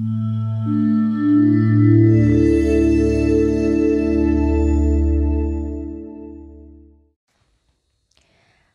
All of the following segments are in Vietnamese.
Hồng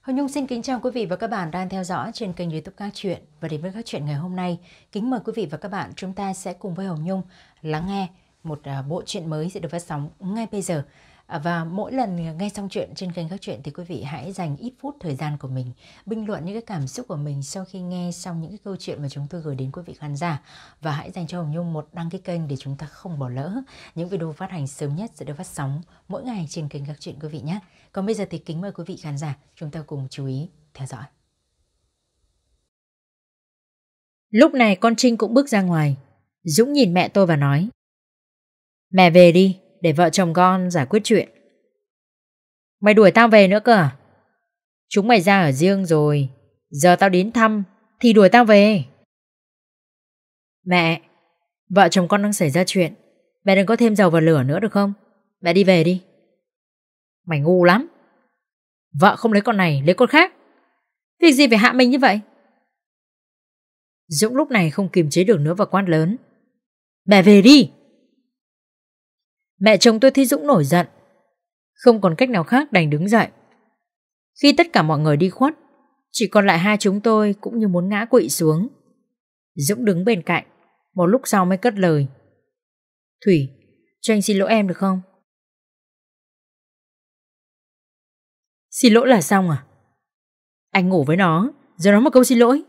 Nhung xin kính chào quý vị và các bạn đang theo dõi trên kênh youtube các chuyện và đến với các chuyện ngày hôm nay kính mời quý vị và các bạn chúng ta sẽ cùng với Hồng Nhung lắng nghe một à, bộ truyện mới sẽ được phát sóng ngay bây giờ À, và mỗi lần nghe xong chuyện trên kênh các chuyện thì quý vị hãy dành ít phút thời gian của mình bình luận những cái cảm xúc của mình sau khi nghe xong những cái câu chuyện mà chúng tôi gửi đến quý vị khán giả và hãy dành cho Hồng Nhung một đăng ký kênh để chúng ta không bỏ lỡ những video phát hành sớm nhất sẽ được phát sóng mỗi ngày trên kênh các chuyện quý vị nhé. Còn bây giờ thì kính mời quý vị khán giả chúng ta cùng chú ý theo dõi. Lúc này con Trinh cũng bước ra ngoài. Dũng nhìn mẹ tôi và nói Mẹ về đi, để vợ chồng con giải quyết chuyện. Mày đuổi tao về nữa cơ à? Chúng mày ra ở riêng rồi, giờ tao đến thăm thì đuổi tao về. Mẹ, vợ chồng con đang xảy ra chuyện, mẹ đừng có thêm dầu vào lửa nữa được không? Mẹ đi về đi. Mày ngu lắm. Vợ không lấy con này, lấy con khác. Việc gì phải hạ mình như vậy? Dũng lúc này không kiềm chế được nữa và quát lớn. Mẹ về đi! Mẹ chồng tôi Thi Dũng nổi giận Không còn cách nào khác đành đứng dậy Khi tất cả mọi người đi khuất Chỉ còn lại hai chúng tôi cũng như muốn ngã quỵ xuống Dũng đứng bên cạnh Một lúc sau mới cất lời Thủy, cho anh xin lỗi em được không? Xin lỗi là xong à? Anh ngủ với nó, giờ nói một câu xin lỗi.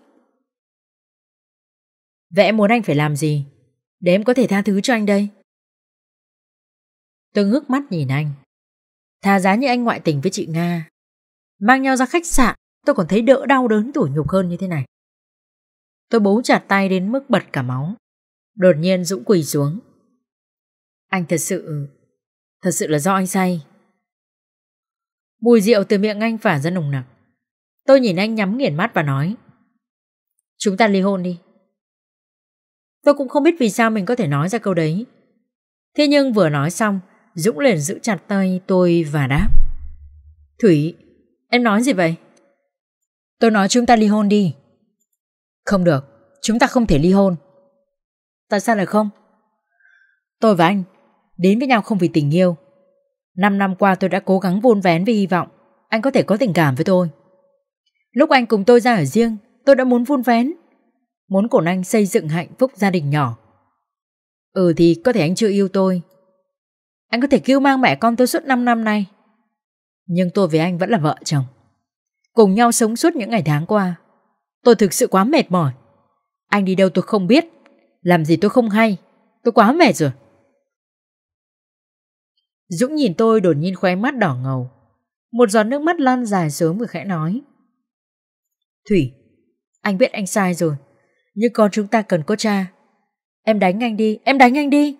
Vậy em muốn anh phải làm gì? Để em có thể tha thứ cho anh đây. Tôi ngước mắt nhìn anh. Thà giá như anh ngoại tình với chị Nga. Mang nhau ra khách sạn, tôi còn thấy đỡ đau đớn tủi nhục hơn như thế này. Tôi bấu chặt tay đến mức bật cả máu. Đột nhiên Dũng quỳ xuống. Anh thật sự, thật sự là do anh say. Mùi rượu từ miệng anh phả ra nồng nặc. Tôi nhìn anh nhắm nghiền mắt và nói. Chúng ta ly hôn đi. Tôi cũng không biết vì sao mình có thể nói ra câu đấy. Thế nhưng vừa nói xong, Dũng liền giữ chặt tay tôi và đáp Thủy, em nói gì vậy? Tôi nói chúng ta ly hôn đi Không được, chúng ta không thể ly hôn Tại sao lại không? Tôi và anh đến với nhau không vì tình yêu Năm năm qua tôi đã cố gắng vun vén vì hy vọng Anh có thể có tình cảm với tôi Lúc anh cùng tôi ra ở riêng Tôi đã muốn vun vén Muốn cổ anh xây dựng hạnh phúc gia đình nhỏ Ừ thì có thể anh chưa yêu tôi anh có thể cứu mang mẹ con tôi suốt 5 năm nay Nhưng tôi với anh vẫn là vợ chồng Cùng nhau sống suốt những ngày tháng qua Tôi thực sự quá mệt mỏi Anh đi đâu tôi không biết Làm gì tôi không hay Tôi quá mệt rồi Dũng nhìn tôi đột nhiên khóe mắt đỏ ngầu Một giọt nước mắt lan dài xuống vừa khẽ nói Thủy Anh biết anh sai rồi Nhưng con chúng ta cần có cha Em đánh anh đi Em đánh anh đi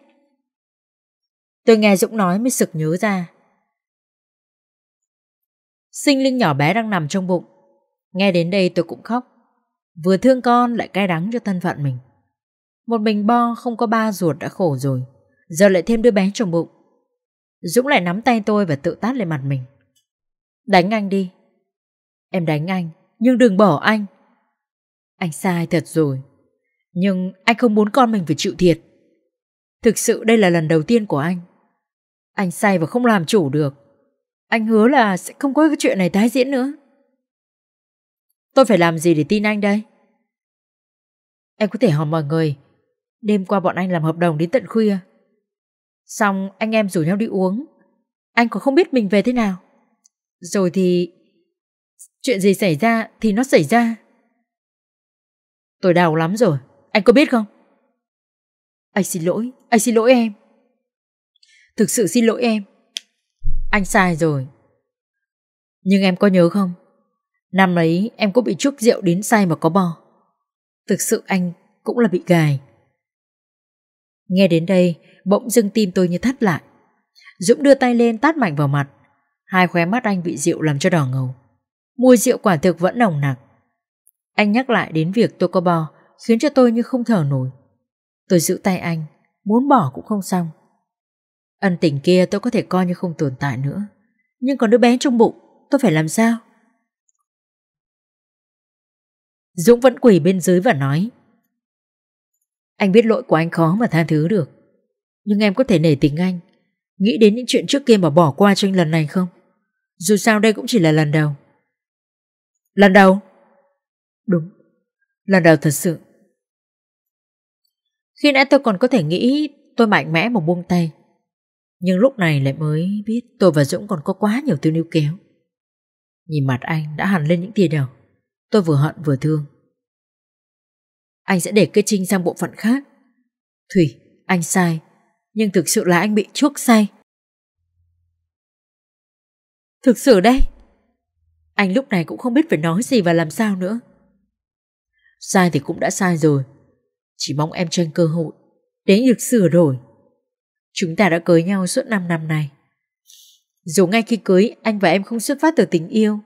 Tôi nghe Dũng nói mới sực nhớ ra. Sinh linh nhỏ bé đang nằm trong bụng. Nghe đến đây tôi cũng khóc. Vừa thương con lại cay đắng cho thân phận mình. Một mình bo không có ba ruột đã khổ rồi. Giờ lại thêm đứa bé trong bụng. Dũng lại nắm tay tôi và tự tát lên mặt mình. Đánh anh đi. Em đánh anh, nhưng đừng bỏ anh. Anh sai thật rồi. Nhưng anh không muốn con mình phải chịu thiệt. Thực sự đây là lần đầu tiên của anh anh say và không làm chủ được. Anh hứa là sẽ không có cái chuyện này tái diễn nữa. Tôi phải làm gì để tin anh đây? Em có thể hỏi mọi người. Đêm qua bọn anh làm hợp đồng đến tận khuya. Xong anh em rủ nhau đi uống. Anh còn không biết mình về thế nào. Rồi thì... Chuyện gì xảy ra thì nó xảy ra. Tôi đau lắm rồi. Anh có biết không? Anh xin lỗi. Anh xin lỗi em. Thực sự xin lỗi em Anh sai rồi Nhưng em có nhớ không Năm ấy em cũng bị chúc rượu đến say mà có bò Thực sự anh cũng là bị gài Nghe đến đây Bỗng dưng tim tôi như thắt lại Dũng đưa tay lên tát mạnh vào mặt Hai khóe mắt anh bị rượu làm cho đỏ ngầu Mùi rượu quả thực vẫn nồng nặc Anh nhắc lại đến việc tôi có bò Khiến cho tôi như không thở nổi Tôi giữ tay anh Muốn bỏ cũng không xong Ân tình kia tôi có thể coi như không tồn tại nữa Nhưng còn đứa bé trong bụng Tôi phải làm sao Dũng vẫn quỳ bên dưới và nói Anh biết lỗi của anh khó mà tha thứ được Nhưng em có thể nể tình anh Nghĩ đến những chuyện trước kia mà bỏ qua cho anh lần này không Dù sao đây cũng chỉ là lần đầu Lần đầu Đúng Lần đầu thật sự Khi nãy tôi còn có thể nghĩ Tôi mạnh mẽ mà buông tay nhưng lúc này lại mới biết tôi và Dũng còn có quá nhiều tư níu kéo. Nhìn mặt anh đã hẳn lên những tia đầu. Tôi vừa hận vừa thương. Anh sẽ để cái Trinh sang bộ phận khác. Thủy, anh sai. Nhưng thực sự là anh bị chuốc say. Thực sự đây. Anh lúc này cũng không biết phải nói gì và làm sao nữa. Sai thì cũng đã sai rồi. Chỉ mong em cho anh cơ hội đến được sửa đổi. Chúng ta đã cưới nhau suốt 5 năm này. Dù ngay khi cưới, anh và em không xuất phát từ tình yêu,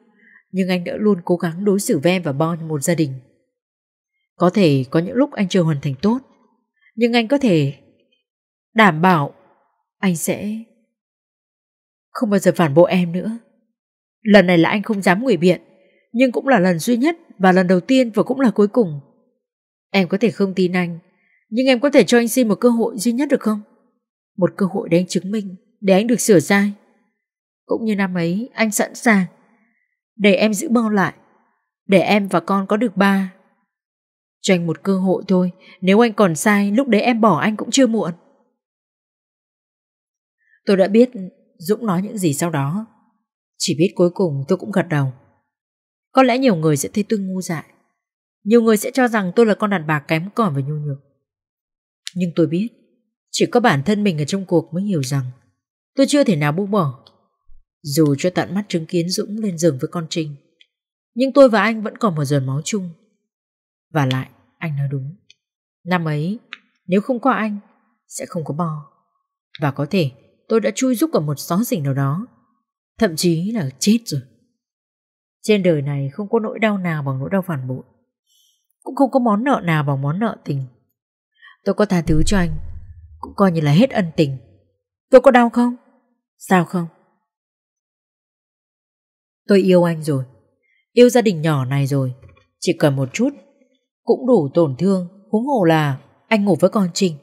nhưng anh đã luôn cố gắng đối xử với em và Bo như một gia đình. Có thể có những lúc anh chưa hoàn thành tốt, nhưng anh có thể đảm bảo anh sẽ không bao giờ phản bội em nữa. Lần này là anh không dám ngụy biện, nhưng cũng là lần duy nhất và lần đầu tiên và cũng là cuối cùng. Em có thể không tin anh, nhưng em có thể cho anh xin một cơ hội duy nhất được không? Một cơ hội để anh chứng minh, để anh được sửa sai. Cũng như năm ấy, anh sẵn sàng. Để em giữ bao lại, để em và con có được ba. Cho anh một cơ hội thôi, nếu anh còn sai, lúc đấy em bỏ anh cũng chưa muộn. Tôi đã biết Dũng nói những gì sau đó. Chỉ biết cuối cùng tôi cũng gật đầu. Có lẽ nhiều người sẽ thấy tôi ngu dại. Nhiều người sẽ cho rằng tôi là con đàn bà kém cỏi và nhu nhược. Nhưng tôi biết chỉ có bản thân mình ở trong cuộc mới hiểu rằng tôi chưa thể nào buông bỏ. Dù cho tận mắt chứng kiến Dũng lên giường với con Trinh, nhưng tôi và anh vẫn còn một giọt máu chung. Và lại, anh nói đúng. Năm ấy, nếu không có anh, sẽ không có bò. Và có thể tôi đã chui rúc ở một xó rình nào đó, thậm chí là chết rồi. Trên đời này không có nỗi đau nào bằng nỗi đau phản bội. Cũng không có món nợ nào bằng món nợ tình. Tôi có tha thứ cho anh cũng coi như là hết ân tình Tôi có đau không? Sao không? Tôi yêu anh rồi Yêu gia đình nhỏ này rồi Chỉ cần một chút Cũng đủ tổn thương Huống hồ là anh ngủ với con Trinh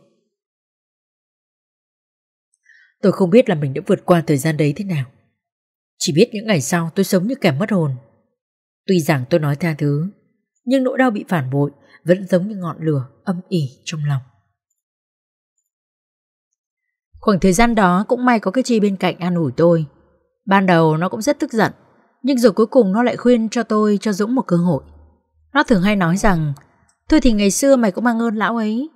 Tôi không biết là mình đã vượt qua thời gian đấy thế nào Chỉ biết những ngày sau tôi sống như kẻ mất hồn Tuy rằng tôi nói tha thứ Nhưng nỗi đau bị phản bội Vẫn giống như ngọn lửa âm ỉ trong lòng Khoảng thời gian đó cũng may có cái chi bên cạnh an ủi tôi. Ban đầu nó cũng rất tức giận, nhưng rồi cuối cùng nó lại khuyên cho tôi cho Dũng một cơ hội. Nó thường hay nói rằng, thôi thì ngày xưa mày cũng mang ơn lão ấy.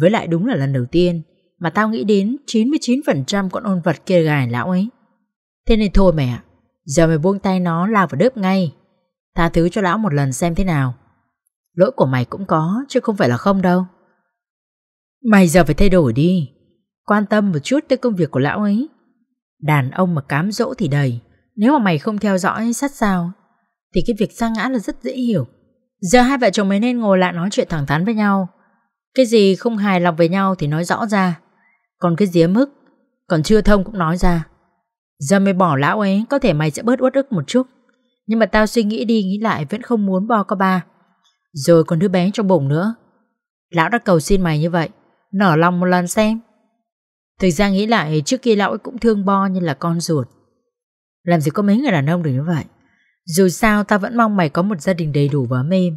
Với lại đúng là lần đầu tiên mà tao nghĩ đến 99% con ôn vật kia gài lão ấy. Thế nên thôi mày ạ, giờ mày buông tay nó lao vào đớp ngay. Tha thứ cho lão một lần xem thế nào. Lỗi của mày cũng có chứ không phải là không đâu. Mày giờ phải thay đổi đi. Quan tâm một chút tới công việc của lão ấy Đàn ông mà cám dỗ thì đầy Nếu mà mày không theo dõi sát sao Thì cái việc sa ngã là rất dễ hiểu Giờ hai vợ chồng mới nên ngồi lại nói chuyện thẳng thắn với nhau Cái gì không hài lòng với nhau thì nói rõ ra Còn cái dĩa mức Còn chưa thông cũng nói ra Giờ mày bỏ lão ấy Có thể mày sẽ bớt uất ức một chút Nhưng mà tao suy nghĩ đi nghĩ lại Vẫn không muốn bo có ba Rồi còn đứa bé trong bụng nữa Lão đã cầu xin mày như vậy Nở lòng một lần xem thời gian nghĩ lại trước kia lão ấy cũng thương Bo như là con ruột. Làm gì có mấy người đàn ông được như vậy. Dù sao ta vẫn mong mày có một gia đình đầy đủ và mềm.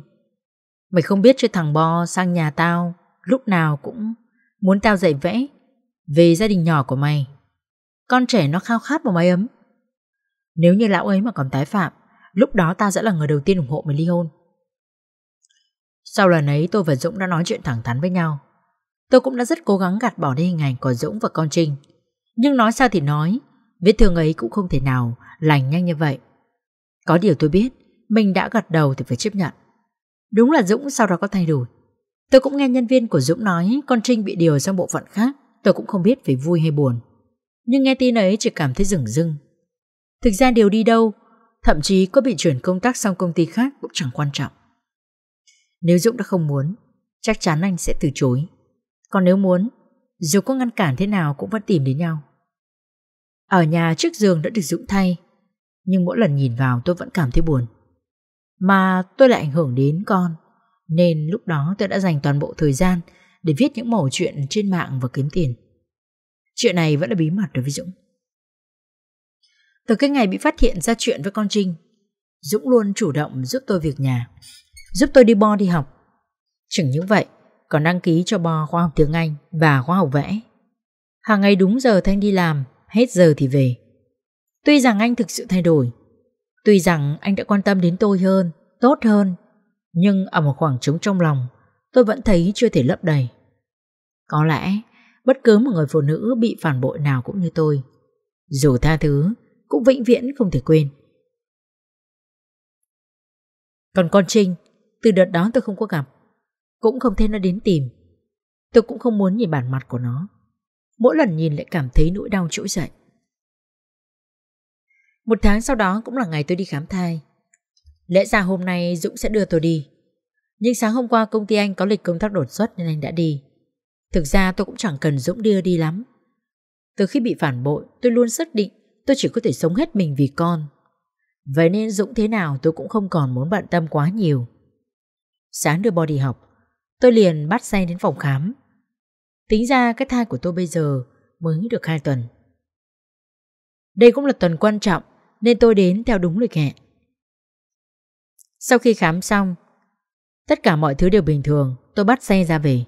Mày không biết chứ thằng Bo sang nhà tao lúc nào cũng muốn tao dạy vẽ về gia đình nhỏ của mày. Con trẻ nó khao khát một mái ấm. Nếu như lão ấy mà còn tái phạm, lúc đó ta sẽ là người đầu tiên ủng hộ mày ly hôn. Sau lần ấy tôi và Dũng đã nói chuyện thẳng thắn với nhau. Tôi cũng đã rất cố gắng gạt bỏ đi hình ảnh của Dũng và con Trinh Nhưng nói sao thì nói Vết thương ấy cũng không thể nào lành nhanh như vậy Có điều tôi biết Mình đã gật đầu thì phải chấp nhận Đúng là Dũng sau đó có thay đổi Tôi cũng nghe nhân viên của Dũng nói Con Trinh bị điều sang bộ phận khác Tôi cũng không biết phải vui hay buồn Nhưng nghe tin ấy chỉ cảm thấy rừng rưng Thực ra điều đi đâu Thậm chí có bị chuyển công tác sang công ty khác Cũng chẳng quan trọng Nếu Dũng đã không muốn Chắc chắn anh sẽ từ chối còn nếu muốn, dù có ngăn cản thế nào cũng vẫn tìm đến nhau. Ở nhà chiếc giường đã được dũng thay, nhưng mỗi lần nhìn vào tôi vẫn cảm thấy buồn. Mà tôi lại ảnh hưởng đến con, nên lúc đó tôi đã dành toàn bộ thời gian để viết những mẩu chuyện trên mạng và kiếm tiền. Chuyện này vẫn là bí mật đối với Dũng. Từ cái ngày bị phát hiện ra chuyện với con Trinh, Dũng luôn chủ động giúp tôi việc nhà, giúp tôi đi bo đi học. Chẳng những vậy, còn đăng ký cho bò khoa học tiếng Anh và khoa học vẽ. Hàng ngày đúng giờ Thanh đi làm, hết giờ thì về. Tuy rằng anh thực sự thay đổi, tuy rằng anh đã quan tâm đến tôi hơn, tốt hơn, nhưng ở một khoảng trống trong lòng, tôi vẫn thấy chưa thể lấp đầy. Có lẽ, bất cứ một người phụ nữ bị phản bội nào cũng như tôi, dù tha thứ, cũng vĩnh viễn không thể quên. Còn con Trinh, từ đợt đó tôi không có gặp. Cũng không thấy nó đến tìm Tôi cũng không muốn nhìn bản mặt của nó Mỗi lần nhìn lại cảm thấy nỗi đau trỗi dậy Một tháng sau đó cũng là ngày tôi đi khám thai Lẽ ra hôm nay Dũng sẽ đưa tôi đi Nhưng sáng hôm qua công ty anh có lịch công tác đột xuất nên anh đã đi Thực ra tôi cũng chẳng cần Dũng đưa đi lắm Từ khi bị phản bội tôi luôn xác định tôi chỉ có thể sống hết mình vì con Vậy nên Dũng thế nào tôi cũng không còn muốn bận tâm quá nhiều Sáng đưa body học Tôi liền bắt xe đến phòng khám Tính ra cái thai của tôi bây giờ mới được 2 tuần Đây cũng là tuần quan trọng Nên tôi đến theo đúng lịch hẹn Sau khi khám xong Tất cả mọi thứ đều bình thường Tôi bắt xe ra về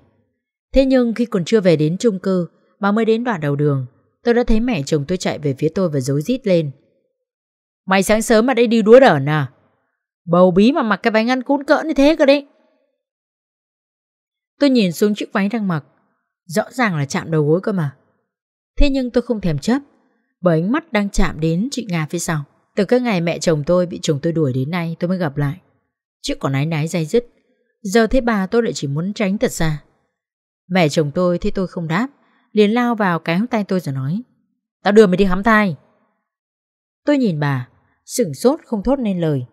Thế nhưng khi còn chưa về đến chung cư Mà mới đến đoạn đầu đường Tôi đã thấy mẹ chồng tôi chạy về phía tôi và dối rít lên Mày sáng sớm mà đây đi đúa đởn à Bầu bí mà mặc cái váy ngăn cún cỡn như thế cơ đấy Tôi nhìn xuống chiếc váy đang mặc Rõ ràng là chạm đầu gối cơ mà Thế nhưng tôi không thèm chấp Bởi ánh mắt đang chạm đến chị Nga phía sau Từ các ngày mẹ chồng tôi bị chồng tôi đuổi đến nay Tôi mới gặp lại Trước còn ái nái dai dứt Giờ thế bà tôi lại chỉ muốn tránh thật ra Mẹ chồng tôi thấy tôi không đáp Liền lao vào cái hông tay tôi rồi nói Tao đưa mày đi khám thai Tôi nhìn bà Sửng sốt không thốt nên lời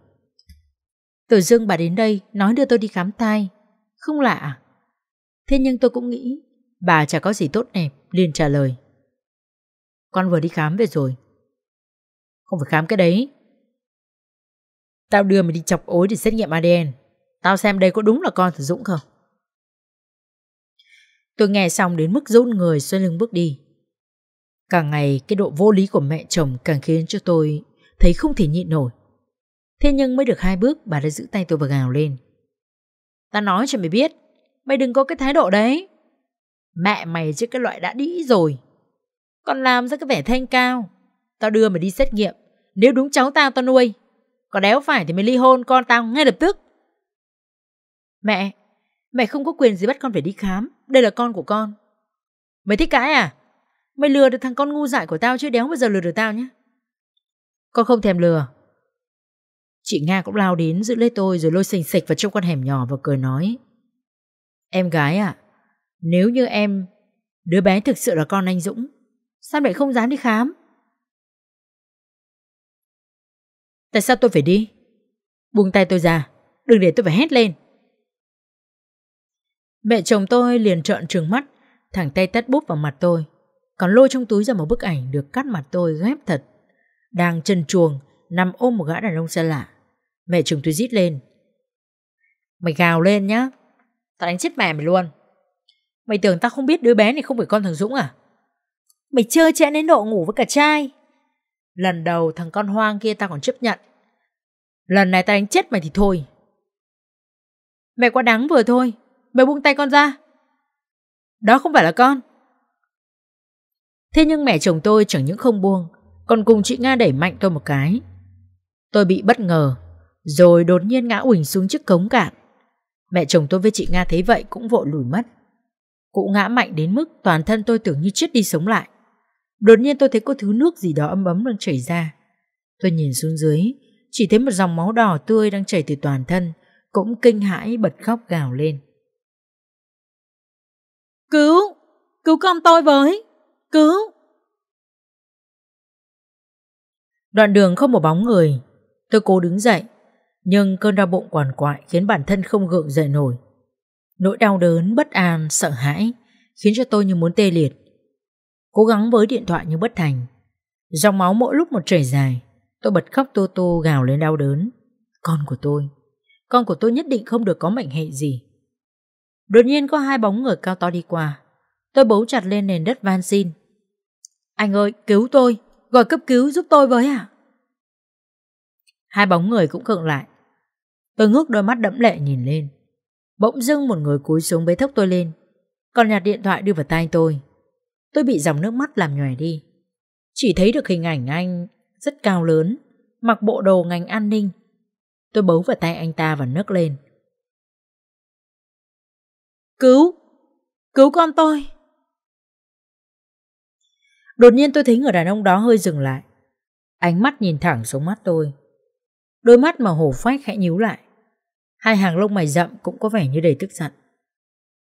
Từ dưng bà đến đây Nói đưa tôi đi khám thai Không lạ à? Thế nhưng tôi cũng nghĩ bà chả có gì tốt đẹp liền trả lời. Con vừa đi khám về rồi. Không phải khám cái đấy. Tao đưa mày đi chọc ối để xét nghiệm ADN. Tao xem đây có đúng là con của Dũng không. Tôi nghe xong đến mức run người xoay lưng bước đi. Càng ngày cái độ vô lý của mẹ chồng càng khiến cho tôi thấy không thể nhịn nổi. Thế nhưng mới được hai bước bà đã giữ tay tôi và gào lên. Ta nói cho mày biết, Mày đừng có cái thái độ đấy Mẹ mày chứ cái loại đã đĩ rồi Còn làm ra cái vẻ thanh cao Tao đưa mày đi xét nghiệm Nếu đúng cháu tao tao nuôi Còn đéo phải thì mày ly hôn con tao ngay lập tức Mẹ Mẹ không có quyền gì bắt con phải đi khám Đây là con của con Mày thích cãi à Mày lừa được thằng con ngu dại của tao chứ đéo bao giờ lừa được tao nhé Con không thèm lừa Chị Nga cũng lao đến giữ lấy tôi rồi lôi sành sạch vào trong con hẻm nhỏ và cười nói Em gái ạ, à, nếu như em, đứa bé thực sự là con anh Dũng, sao lại không dám đi khám? Tại sao tôi phải đi? Buông tay tôi ra, đừng để tôi phải hét lên. Mẹ chồng tôi liền trợn trừng mắt, thẳng tay tắt búp vào mặt tôi, còn lôi trong túi ra một bức ảnh được cắt mặt tôi ghép thật. Đang chân chuồng, nằm ôm một gã đàn ông xa lạ. Mẹ chồng tôi rít lên. Mày gào lên nhá, Tao đánh chết mẹ mày luôn Mày tưởng tao không biết đứa bé này không phải con thằng Dũng à Mày chơi chẽn đến độ ngủ với cả trai Lần đầu thằng con hoang kia tao còn chấp nhận Lần này tao đánh chết mày thì thôi mẹ quá đáng vừa thôi Mày buông tay con ra Đó không phải là con Thế nhưng mẹ chồng tôi chẳng những không buông Còn cùng chị Nga đẩy mạnh tôi một cái Tôi bị bất ngờ Rồi đột nhiên ngã ủnh xuống chiếc cống cạn Mẹ chồng tôi với chị Nga thấy vậy cũng vội lùi mất. Cụ ngã mạnh đến mức toàn thân tôi tưởng như chết đi sống lại. Đột nhiên tôi thấy có thứ nước gì đó ấm ấm đang chảy ra. Tôi nhìn xuống dưới, chỉ thấy một dòng máu đỏ tươi đang chảy từ toàn thân, cũng kinh hãi bật khóc gào lên. Cứu! Cứu con tôi với! Cứu! Đoạn đường không một bóng người, tôi cố đứng dậy, nhưng cơn đau bụng quằn quại khiến bản thân không gượng dậy nổi. Nỗi đau đớn, bất an, sợ hãi khiến cho tôi như muốn tê liệt. Cố gắng với điện thoại nhưng bất thành. Dòng máu mỗi lúc một chảy dài, tôi bật khóc tô tô gào lên đau đớn. Con của tôi, con của tôi nhất định không được có mệnh hệ gì. Đột nhiên có hai bóng người cao to đi qua. Tôi bấu chặt lên nền đất van xin. Anh ơi, cứu tôi, gọi cấp cứu giúp tôi với à? Hai bóng người cũng khựng lại. Tôi ngước đôi mắt đẫm lệ nhìn lên. Bỗng dưng một người cúi xuống bế thốc tôi lên. Còn nhặt điện thoại đưa vào tay tôi. Tôi bị dòng nước mắt làm nhòe đi. Chỉ thấy được hình ảnh anh rất cao lớn, mặc bộ đồ ngành an ninh. Tôi bấu vào tay anh ta và nấc lên. Cứu! Cứu con tôi! Đột nhiên tôi thấy người đàn ông đó hơi dừng lại. Ánh mắt nhìn thẳng xuống mắt tôi. Đôi mắt mà hổ phách hãy nhíu lại Hai hàng lông mày rậm cũng có vẻ như đầy tức giận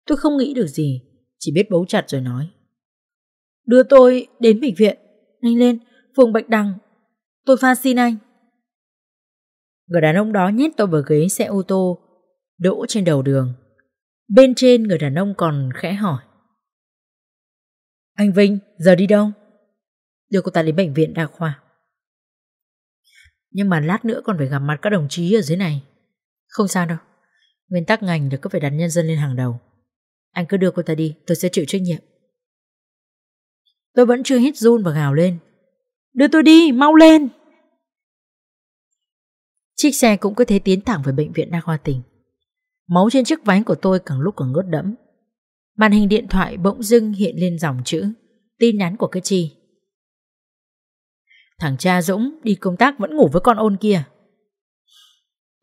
Tôi không nghĩ được gì Chỉ biết bấu chặt rồi nói Đưa tôi đến bệnh viện Nhanh lên, phường Bạch Đằng Tôi pha xin anh Người đàn ông đó nhét tôi vào ghế xe ô tô Đỗ trên đầu đường Bên trên người đàn ông còn khẽ hỏi Anh Vinh, giờ đi đâu? Đưa cô ta đến bệnh viện đa khoa nhưng mà lát nữa còn phải gặp mặt các đồng chí ở dưới này Không sao đâu Nguyên tắc ngành là cứ phải đặt nhân dân lên hàng đầu Anh cứ đưa cô ta đi Tôi sẽ chịu trách nhiệm Tôi vẫn chưa hít run và gào lên Đưa tôi đi, mau lên Chiếc xe cũng cứ thế tiến thẳng về bệnh viện đa khoa tỉnh Máu trên chiếc váy của tôi càng lúc càng ngớt đẫm Màn hình điện thoại bỗng dưng hiện lên dòng chữ Tin nhắn của cái chi Thằng cha Dũng đi công tác vẫn ngủ với con ôn kia.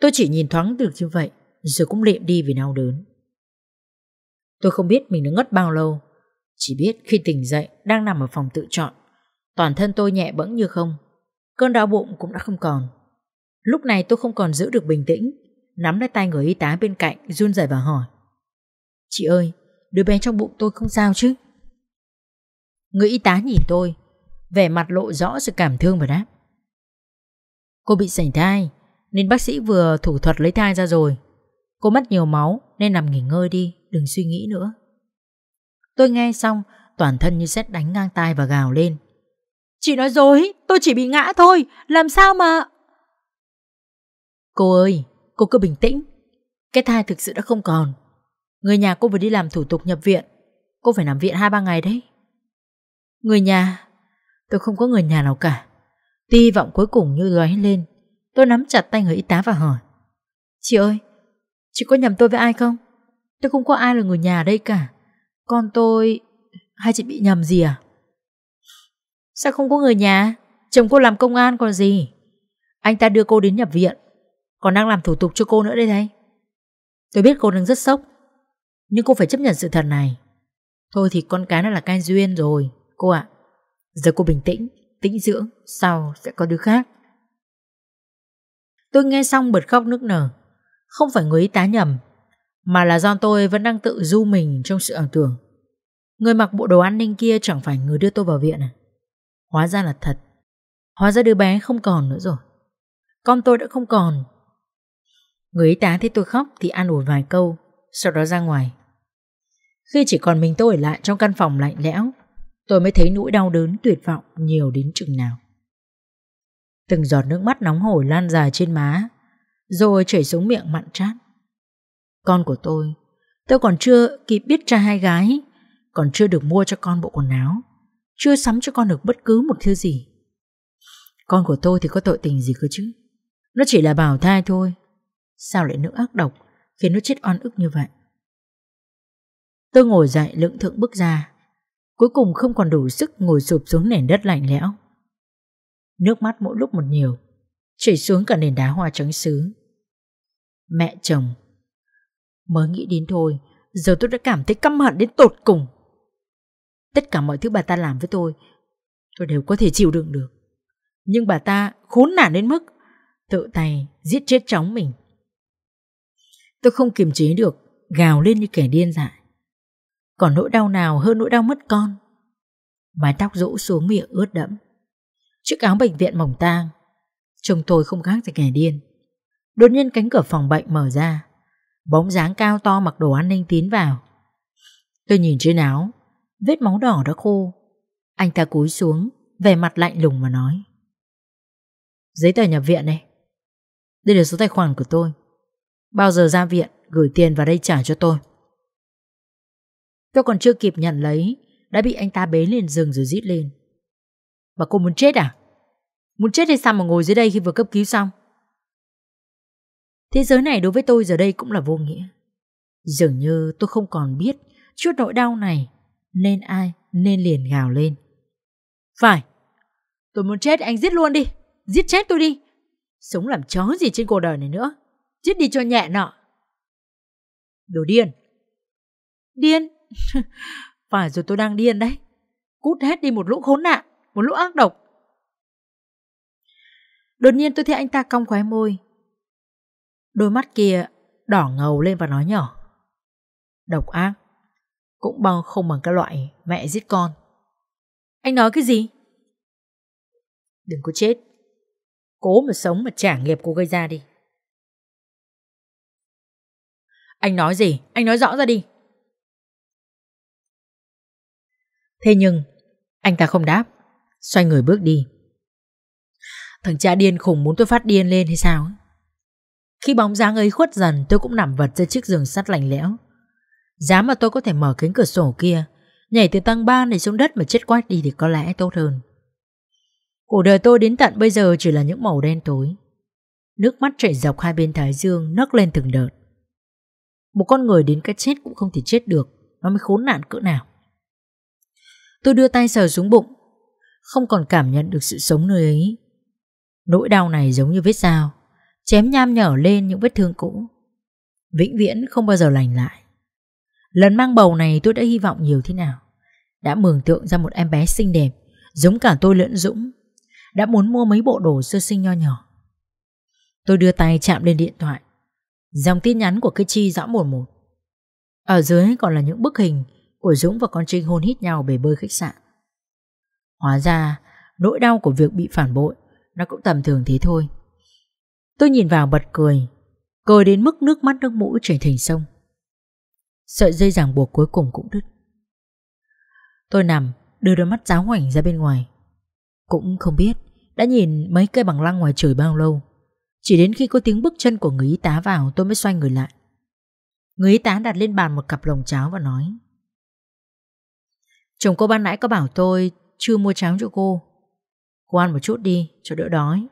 Tôi chỉ nhìn thoáng được như vậy, rồi cũng liệm đi vì đau đớn. Tôi không biết mình đã ngất bao lâu, chỉ biết khi tỉnh dậy đang nằm ở phòng tự chọn, toàn thân tôi nhẹ bẫng như không, cơn đau bụng cũng đã không còn. Lúc này tôi không còn giữ được bình tĩnh, nắm lấy tay người y tá bên cạnh run rẩy và hỏi. Chị ơi, đứa bé trong bụng tôi không sao chứ? Người y tá nhìn tôi, Vẻ mặt lộ rõ sự cảm thương và đáp Cô bị sảy thai Nên bác sĩ vừa thủ thuật lấy thai ra rồi Cô mất nhiều máu Nên nằm nghỉ ngơi đi Đừng suy nghĩ nữa Tôi nghe xong Toàn thân như xét đánh ngang tai và gào lên Chị nói dối Tôi chỉ bị ngã thôi Làm sao mà Cô ơi Cô cứ bình tĩnh Cái thai thực sự đã không còn Người nhà cô vừa đi làm thủ tục nhập viện Cô phải nằm viện 2-3 ngày đấy Người nhà Tôi không có người nhà nào cả Hy vọng cuối cùng như lóe lên Tôi nắm chặt tay người y tá và hỏi Chị ơi Chị có nhầm tôi với ai không Tôi không có ai là người nhà đây cả Con tôi Hai chị bị nhầm gì à Sao không có người nhà Chồng cô làm công an còn gì Anh ta đưa cô đến nhập viện Còn đang làm thủ tục cho cô nữa đây này Tôi biết cô đang rất sốc Nhưng cô phải chấp nhận sự thật này Thôi thì con cái nó là cái duyên rồi Cô ạ à, Giờ cô bình tĩnh, tĩnh dưỡng, sau sẽ có đứa khác. Tôi nghe xong bật khóc nức nở. Không phải người y tá nhầm, mà là do tôi vẫn đang tự du mình trong sự ảo tưởng. Người mặc bộ đồ an ninh kia chẳng phải người đưa tôi vào viện à? Hóa ra là thật. Hóa ra đứa bé không còn nữa rồi. Con tôi đã không còn. Người y tá thấy tôi khóc thì an ủi vài câu, sau đó ra ngoài. Khi chỉ còn mình tôi ở lại trong căn phòng lạnh lẽo, tôi mới thấy nỗi đau đớn tuyệt vọng nhiều đến chừng nào. Từng giọt nước mắt nóng hổi lan dài trên má, rồi chảy xuống miệng mặn chát. Con của tôi, tôi còn chưa kịp biết cha hai gái, còn chưa được mua cho con bộ quần áo, chưa sắm cho con được bất cứ một thứ gì. Con của tôi thì có tội tình gì cơ chứ? Nó chỉ là bảo thai thôi. Sao lại nữ ác độc khiến nó chết oan ức như vậy? Tôi ngồi dậy lưỡng thượng bước ra cuối cùng không còn đủ sức ngồi sụp xuống nền đất lạnh lẽo. Nước mắt mỗi lúc một nhiều, chảy xuống cả nền đá hoa trắng xứ. Mẹ chồng, mới nghĩ đến thôi, giờ tôi đã cảm thấy căm hận đến tột cùng. Tất cả mọi thứ bà ta làm với tôi, tôi đều có thể chịu đựng được. Nhưng bà ta khốn nạn đến mức tự tay giết chết chóng mình. Tôi không kiềm chế được, gào lên như kẻ điên dại. Còn nỗi đau nào hơn nỗi đau mất con Mái tóc rũ xuống miệng ướt đẫm Chiếc áo bệnh viện mỏng tang chồng tôi không khác gì kẻ điên Đột nhiên cánh cửa phòng bệnh mở ra Bóng dáng cao to mặc đồ an ninh tiến vào Tôi nhìn trên áo Vết máu đỏ đã khô Anh ta cúi xuống Về mặt lạnh lùng mà nói Giấy tờ nhập viện này Đây là số tài khoản của tôi Bao giờ ra viện Gửi tiền vào đây trả cho tôi Tôi còn chưa kịp nhận lấy Đã bị anh ta bế lên giường rồi rít lên mà cô muốn chết à Muốn chết hay sao mà ngồi dưới đây khi vừa cấp cứu xong Thế giới này đối với tôi giờ đây cũng là vô nghĩa Dường như tôi không còn biết Chút nỗi đau này Nên ai nên liền gào lên Phải Tôi muốn chết anh giết luôn đi Giết chết tôi đi Sống làm chó gì trên cuộc đời này nữa Chết đi cho nhẹ nọ Đồ điên Điên Phải rồi tôi đang điên đấy. Cút hết đi một lũ khốn nạn, một lũ ác độc. Đột nhiên tôi thấy anh ta cong khóe môi. Đôi mắt kia đỏ ngầu lên và nói nhỏ. Độc ác, cũng bằng không bằng cái loại mẹ giết con. Anh nói cái gì? Đừng có chết. Cố mà sống mà trả nghiệp cô gây ra đi. Anh nói gì? Anh nói rõ ra đi. Thế nhưng, anh ta không đáp, xoay người bước đi. Thằng cha điên khủng muốn tôi phát điên lên hay sao? Khi bóng dáng ấy khuất dần tôi cũng nằm vật trên chiếc giường sắt lạnh lẽo. Giá mà tôi có thể mở cánh cửa sổ kia, nhảy từ tầng 3 này xuống đất mà chết quát đi thì có lẽ tốt hơn. Cuộc đời tôi đến tận bây giờ chỉ là những màu đen tối. Nước mắt chảy dọc hai bên thái dương nấc lên từng đợt. Một con người đến cái chết cũng không thể chết được, nó mới khốn nạn cỡ nào. Tôi đưa tay sờ xuống bụng Không còn cảm nhận được sự sống nơi ấy Nỗi đau này giống như vết dao Chém nham nhở lên những vết thương cũ Vĩnh viễn không bao giờ lành lại Lần mang bầu này tôi đã hy vọng nhiều thế nào Đã mường tượng ra một em bé xinh đẹp Giống cả tôi lẫn Dũng Đã muốn mua mấy bộ đồ sơ sinh nho nhỏ Tôi đưa tay chạm lên điện thoại Dòng tin nhắn của Kichi rõ một một Ở dưới còn là những bức hình của Dũng và con Trinh hôn hít nhau bể bơi khách sạn. Hóa ra, nỗi đau của việc bị phản bội nó cũng tầm thường thế thôi. Tôi nhìn vào bật cười, cười đến mức nước mắt nước mũi chảy thành sông. Sợi dây ràng buộc cuối cùng cũng đứt. Tôi nằm, đưa đôi mắt giáo hoảnh ra bên ngoài. Cũng không biết, đã nhìn mấy cây bằng lăng ngoài trời bao lâu. Chỉ đến khi có tiếng bước chân của người y tá vào tôi mới xoay người lại. Người y tá đặt lên bàn một cặp lồng cháo và nói Chồng cô ban nãy có bảo tôi chưa mua cháo cho cô. Cô ăn một chút đi cho đỡ đói.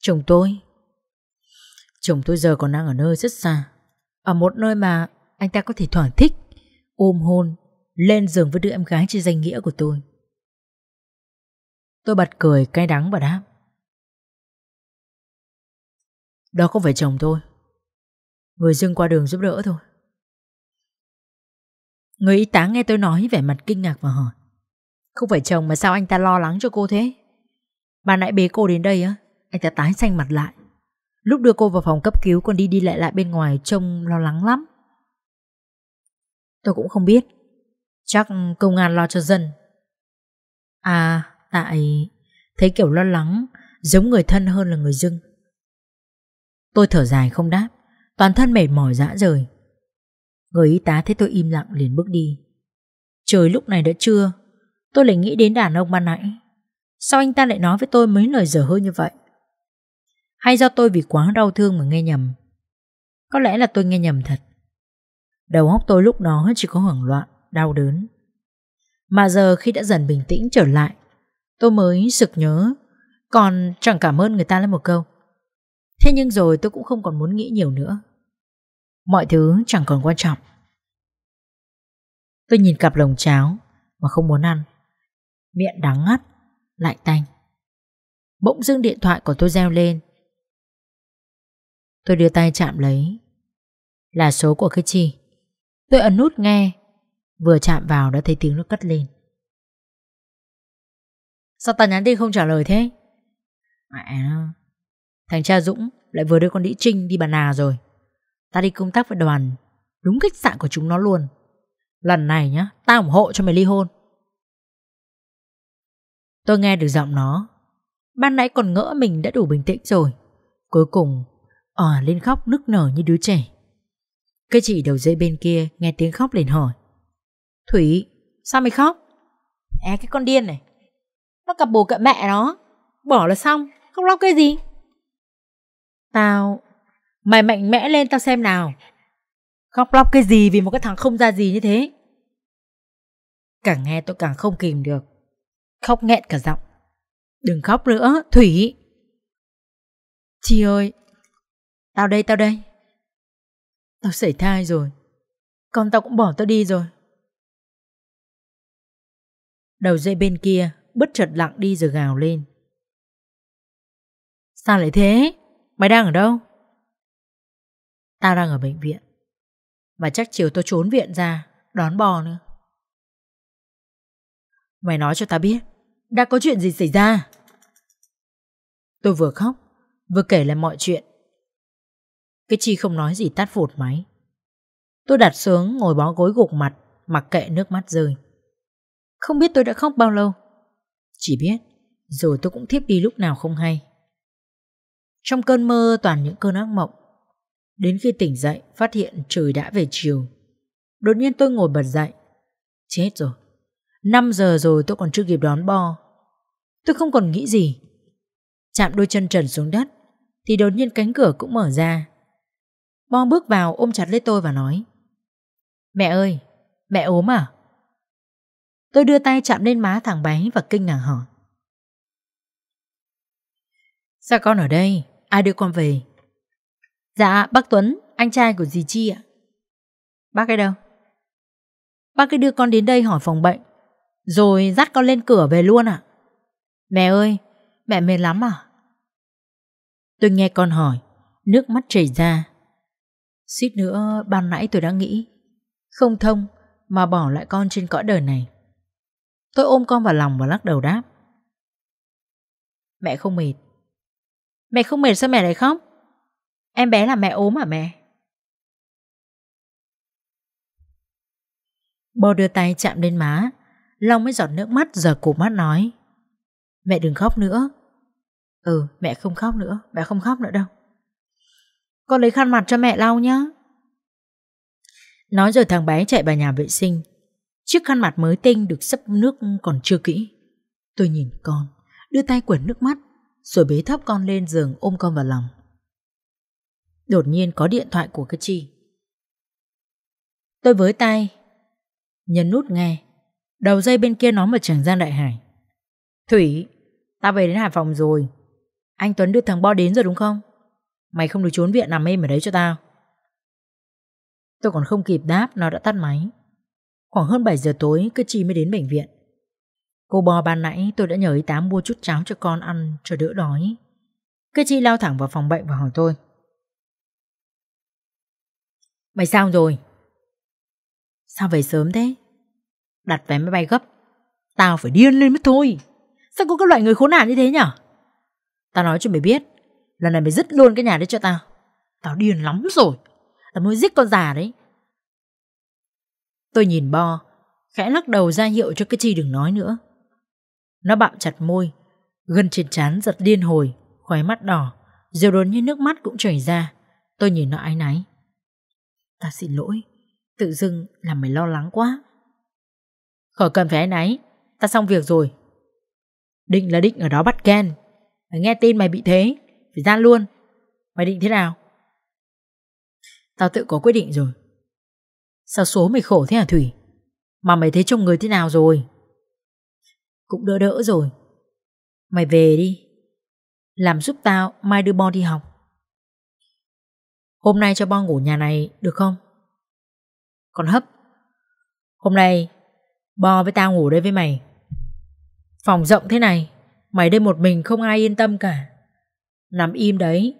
Chồng tôi? Chồng tôi giờ còn đang ở nơi rất xa. Ở một nơi mà anh ta có thể thỏa thích, ôm hôn, lên giường với đứa em gái trên danh nghĩa của tôi. Tôi bật cười cay đắng và đáp. Đó có phải chồng tôi. Người dưng qua đường giúp đỡ thôi. Người y tá nghe tôi nói vẻ mặt kinh ngạc và hỏi Không phải chồng mà sao anh ta lo lắng cho cô thế Bà nãy bế cô đến đây á Anh ta tái xanh mặt lại Lúc đưa cô vào phòng cấp cứu còn đi đi lại lại bên ngoài trông lo lắng lắm Tôi cũng không biết Chắc công an lo cho dân À tại Thấy kiểu lo lắng Giống người thân hơn là người dưng Tôi thở dài không đáp Toàn thân mệt mỏi dã rời Người y tá thấy tôi im lặng liền bước đi. Trời lúc này đã trưa, tôi lại nghĩ đến đàn ông ban nãy. Sao anh ta lại nói với tôi mấy lời dở hơi như vậy? Hay do tôi vì quá đau thương mà nghe nhầm? Có lẽ là tôi nghe nhầm thật. Đầu óc tôi lúc đó chỉ có hoảng loạn, đau đớn. Mà giờ khi đã dần bình tĩnh trở lại, tôi mới sực nhớ, còn chẳng cảm ơn người ta lấy một câu. Thế nhưng rồi tôi cũng không còn muốn nghĩ nhiều nữa. Mọi thứ chẳng còn quan trọng Tôi nhìn cặp lồng cháo Mà không muốn ăn Miệng đắng ngắt Lại tanh Bỗng dưng điện thoại của tôi reo lên Tôi đưa tay chạm lấy Là số của cái chi Tôi ấn nút nghe Vừa chạm vào đã thấy tiếng nó cất lên Sao ta nhắn tin không trả lời thế Mẹ Thằng cha Dũng lại vừa đưa con Đĩ Trinh đi bà nà rồi Ta đi công tác với đoàn Đúng khách sạn của chúng nó luôn Lần này nhá Ta ủng hộ cho mày ly hôn Tôi nghe được giọng nó Ban nãy còn ngỡ mình đã đủ bình tĩnh rồi Cuối cùng Ờ lên khóc nức nở như đứa trẻ Cái chị đầu dây bên kia Nghe tiếng khóc liền hỏi Thủy sao mày khóc É cái con điên này Nó cặp bồ cặp mẹ nó Bỏ là xong Khóc lóc cái gì Tao Mày mạnh mẽ lên tao xem nào Khóc lóc cái gì vì một cái thằng không ra gì như thế Càng nghe tôi càng không kìm được Khóc nghẹn cả giọng Đừng khóc nữa Thủy Chi ơi Tao đây tao đây Tao sảy thai rồi Con tao cũng bỏ tao đi rồi Đầu dây bên kia Bất chợt lặng đi rồi gào lên Sao lại thế Mày đang ở đâu Tao đang ở bệnh viện và chắc chiều tôi trốn viện ra Đón bò nữa Mày nói cho tao biết Đã có chuyện gì xảy ra Tôi vừa khóc Vừa kể lại mọi chuyện Cái chi không nói gì tắt phụt máy Tôi đặt xuống ngồi bó gối gục mặt Mặc kệ nước mắt rơi Không biết tôi đã khóc bao lâu Chỉ biết Rồi tôi cũng thiếp đi lúc nào không hay Trong cơn mơ toàn những cơn ác mộng Đến khi tỉnh dậy, phát hiện trời đã về chiều. Đột nhiên tôi ngồi bật dậy. Chết rồi. 5 giờ rồi tôi còn chưa kịp đón bo. Tôi không còn nghĩ gì. Chạm đôi chân trần xuống đất, thì đột nhiên cánh cửa cũng mở ra. Bo bước vào ôm chặt lấy tôi và nói. Mẹ ơi, mẹ ốm à? Tôi đưa tay chạm lên má thằng bé và kinh ngạc hỏi. Sao con ở đây? Ai đưa con về? Dạ, bác Tuấn, anh trai của dì Chi ạ. Bác ấy đâu? Bác ấy đưa con đến đây hỏi phòng bệnh, rồi dắt con lên cửa về luôn ạ. Mẹ ơi, mẹ mệt lắm à? Tôi nghe con hỏi, nước mắt chảy ra. Suýt nữa ban nãy tôi đã nghĩ, không thông mà bỏ lại con trên cõi đời này. Tôi ôm con vào lòng và lắc đầu đáp. Mẹ không mệt. Mẹ không mệt sao mẹ lại khóc? Em bé là mẹ ốm hả mẹ? Bò đưa tay chạm lên má Long mới giọt nước mắt giờ cổ mắt nói Mẹ đừng khóc nữa Ừ mẹ không khóc nữa Mẹ không khóc nữa đâu Con lấy khăn mặt cho mẹ lau nhá Nói rồi thằng bé chạy vào nhà vệ sinh Chiếc khăn mặt mới tinh được sấp nước còn chưa kỹ Tôi nhìn con Đưa tay quẩn nước mắt Rồi bế thấp con lên giường ôm con vào lòng Đột nhiên có điện thoại của cái chi Tôi với tay Nhấn nút nghe Đầu dây bên kia nói một chàng Giang Đại Hải Thủy Tao về đến Hải Phòng rồi Anh Tuấn đưa thằng Bo đến rồi đúng không Mày không được trốn viện nằm êm ở đấy cho tao Tôi còn không kịp đáp Nó đã tắt máy Khoảng hơn 7 giờ tối Cứ chi mới đến bệnh viện Cô Bo ban nãy tôi đã nhờ y tá mua chút cháo cho con ăn Cho đỡ đói Cứ chi lao thẳng vào phòng bệnh và hỏi tôi Mày sao rồi? Sao về sớm thế? Đặt vé máy bay gấp. Tao phải điên lên mất thôi. Sao có cái loại người khốn nạn như thế nhở? Tao nói cho mày biết. Lần này mày dứt luôn cái nhà đấy cho tao. Tao điên lắm rồi. Tao muốn giết con già đấy. Tôi nhìn Bo, khẽ lắc đầu ra hiệu cho cái chi đừng nói nữa. Nó bạm chặt môi, gân trên trán giật điên hồi, khóe mắt đỏ, rồi đột như nước mắt cũng chảy ra. Tôi nhìn nó ái náy. Ta xin lỗi, tự dưng làm mày lo lắng quá. Khỏi cần phải náy, ta xong việc rồi. Định là định ở đó bắt Ken. Mày nghe tin mày bị thế, phải ra luôn. Mày định thế nào? Tao tự có quyết định rồi. Sao số mày khổ thế hả Thủy? Mà mày thấy trông người thế nào rồi? Cũng đỡ đỡ rồi. Mày về đi. Làm giúp tao mai đưa Bon đi học. Hôm nay cho Bo ngủ nhà này được không? Còn hấp Hôm nay Bo với tao ngủ đây với mày Phòng rộng thế này Mày đây một mình không ai yên tâm cả Nằm im đấy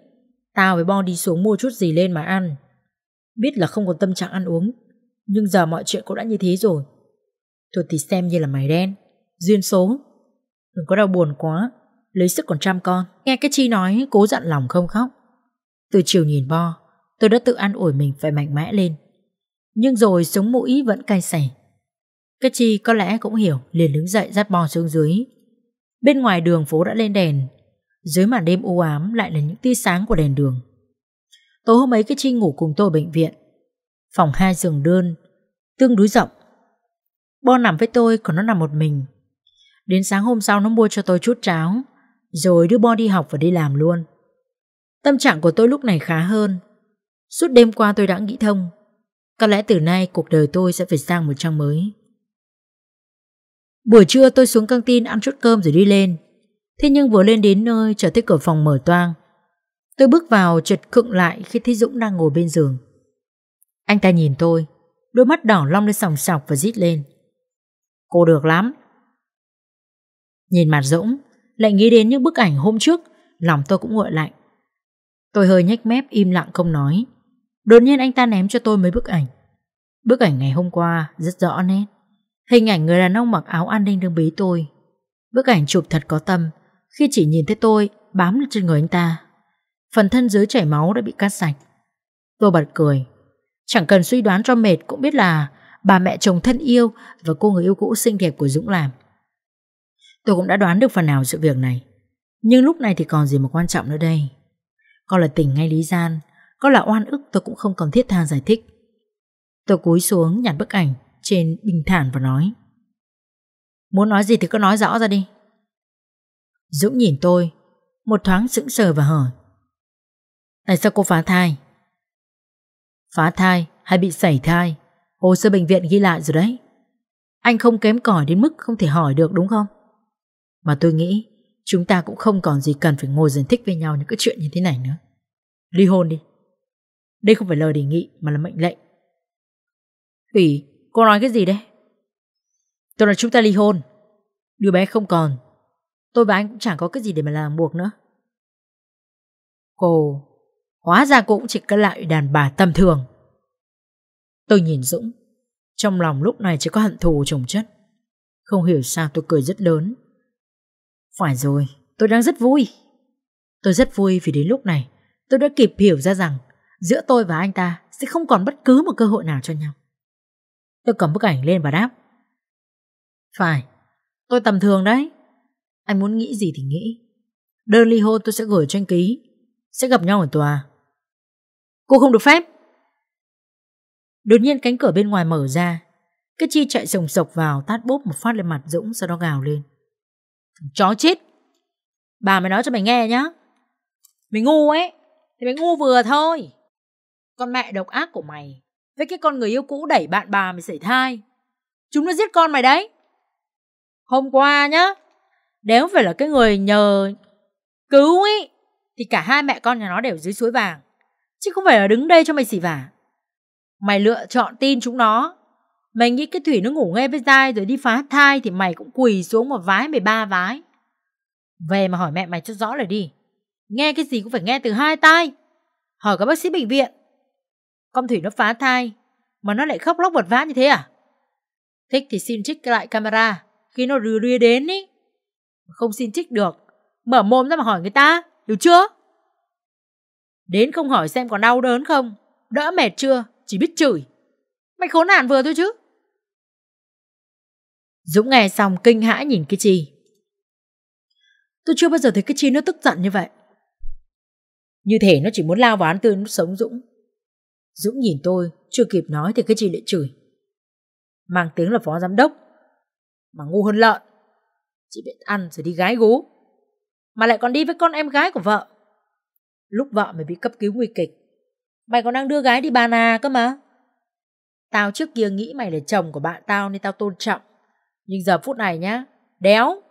Tao với Bo đi xuống mua chút gì lên mà ăn Biết là không còn tâm trạng ăn uống Nhưng giờ mọi chuyện cũng đã như thế rồi Thôi thì xem như là mày đen Duyên số Đừng có đau buồn quá Lấy sức còn trăm con Nghe cái chi nói cố dặn lòng không khóc Từ chiều nhìn Bo Tôi đã tự an ủi mình phải mạnh mẽ lên Nhưng rồi sống mũi vẫn cay xẻ Cái chi có lẽ cũng hiểu Liền đứng dậy dắt bò xuống dưới Bên ngoài đường phố đã lên đèn Dưới màn đêm u ám lại là những tia sáng của đèn đường Tối hôm ấy cái chi ngủ cùng tôi ở bệnh viện Phòng hai giường đơn Tương đối rộng Bo nằm với tôi còn nó nằm một mình Đến sáng hôm sau nó mua cho tôi chút cháo Rồi đưa Bo đi học và đi làm luôn Tâm trạng của tôi lúc này khá hơn Suốt đêm qua tôi đã nghĩ thông Có lẽ từ nay cuộc đời tôi sẽ phải sang một trang mới Buổi trưa tôi xuống căng tin ăn chút cơm rồi đi lên Thế nhưng vừa lên đến nơi trở tới cửa phòng mở toang Tôi bước vào chợt khựng lại khi thấy Dũng đang ngồi bên giường Anh ta nhìn tôi Đôi mắt đỏ long lên sòng sọc và rít lên Cô được lắm Nhìn mặt Dũng Lại nghĩ đến những bức ảnh hôm trước Lòng tôi cũng nguội lạnh Tôi hơi nhếch mép im lặng không nói Đột nhiên anh ta ném cho tôi mấy bức ảnh Bức ảnh ngày hôm qua rất rõ nét Hình ảnh người đàn ông mặc áo an ninh đứng bế tôi Bức ảnh chụp thật có tâm Khi chỉ nhìn thấy tôi bám lên trên người anh ta Phần thân dưới chảy máu đã bị cắt sạch Tôi bật cười Chẳng cần suy đoán cho mệt cũng biết là Bà mẹ chồng thân yêu Và cô người yêu cũ xinh đẹp của Dũng làm Tôi cũng đã đoán được phần nào sự việc này Nhưng lúc này thì còn gì mà quan trọng nữa đây Còn là tỉnh ngay lý gian có là oan ức tôi cũng không còn thiết tha giải thích Tôi cúi xuống nhặt bức ảnh Trên bình thản và nói Muốn nói gì thì cứ nói rõ ra đi Dũng nhìn tôi Một thoáng sững sờ và hỏi Tại sao cô phá thai Phá thai hay bị sảy thai Hồ sơ bệnh viện ghi lại rồi đấy Anh không kém cỏi đến mức không thể hỏi được đúng không Mà tôi nghĩ Chúng ta cũng không còn gì cần phải ngồi giải thích với nhau những cái chuyện như thế này nữa Ly hôn đi đây không phải lời đề nghị mà là mệnh lệnh. Thủy, cô nói cái gì đấy? Tôi nói chúng ta ly hôn. Đứa bé không còn. Tôi và anh cũng chẳng có cái gì để mà làm buộc nữa. Cô, hóa ra cô cũng chỉ cân lại đàn bà tầm thường. Tôi nhìn Dũng, trong lòng lúc này chỉ có hận thù chồng chất. Không hiểu sao tôi cười rất lớn. Phải rồi, tôi đang rất vui. Tôi rất vui vì đến lúc này tôi đã kịp hiểu ra rằng giữa tôi và anh ta sẽ không còn bất cứ một cơ hội nào cho nhau. Tôi cầm bức ảnh lên và đáp. Phải, tôi tầm thường đấy. Anh muốn nghĩ gì thì nghĩ. Đơn ly hôn tôi sẽ gửi cho anh ký. Sẽ gặp nhau ở tòa. Cô không được phép. Đột nhiên cánh cửa bên ngoài mở ra. Cái chi chạy sồng sộc vào tát bốp một phát lên mặt Dũng sau đó gào lên. chó chết. Bà mày nói cho mày nghe nhá. Mày ngu ấy. Thì mày ngu vừa thôi. Con mẹ độc ác của mày Với cái con người yêu cũ đẩy bạn bà mày sảy thai Chúng nó giết con mày đấy Hôm qua nhá Nếu phải là cái người nhờ Cứu ý Thì cả hai mẹ con nhà nó đều dưới suối vàng Chứ không phải là đứng đây cho mày xỉ vả Mày lựa chọn tin chúng nó Mày nghĩ cái thủy nó ngủ nghe với dai Rồi đi phá thai thì mày cũng quỳ xuống Một vái mày ba vái Về mà hỏi mẹ mày cho rõ là đi Nghe cái gì cũng phải nghe từ hai tai Hỏi các bác sĩ bệnh viện con Thủy nó phá thai Mà nó lại khóc lóc vật vã như thế à Thích thì xin trích lại camera Khi nó rừ rưa đến ý Không xin trích được Mở mồm ra mà hỏi người ta Hiểu chưa Đến không hỏi xem còn đau đớn không Đỡ mệt chưa Chỉ biết chửi Mày khốn nạn vừa thôi chứ Dũng nghe xong kinh hãi nhìn cái chi Tôi chưa bao giờ thấy cái chi nó tức giận như vậy Như thể nó chỉ muốn lao vào án tư nó sống Dũng Dũng nhìn tôi, chưa kịp nói thì cái chị lại chửi. Mang tiếng là phó giám đốc, mà ngu hơn lợn. Chị biết ăn rồi đi gái gú, mà lại còn đi với con em gái của vợ. Lúc vợ mày bị cấp cứu nguy kịch, mày còn đang đưa gái đi bà nà cơ mà. Tao trước kia nghĩ mày là chồng của bạn tao nên tao tôn trọng. Nhưng giờ phút này nhá, đéo.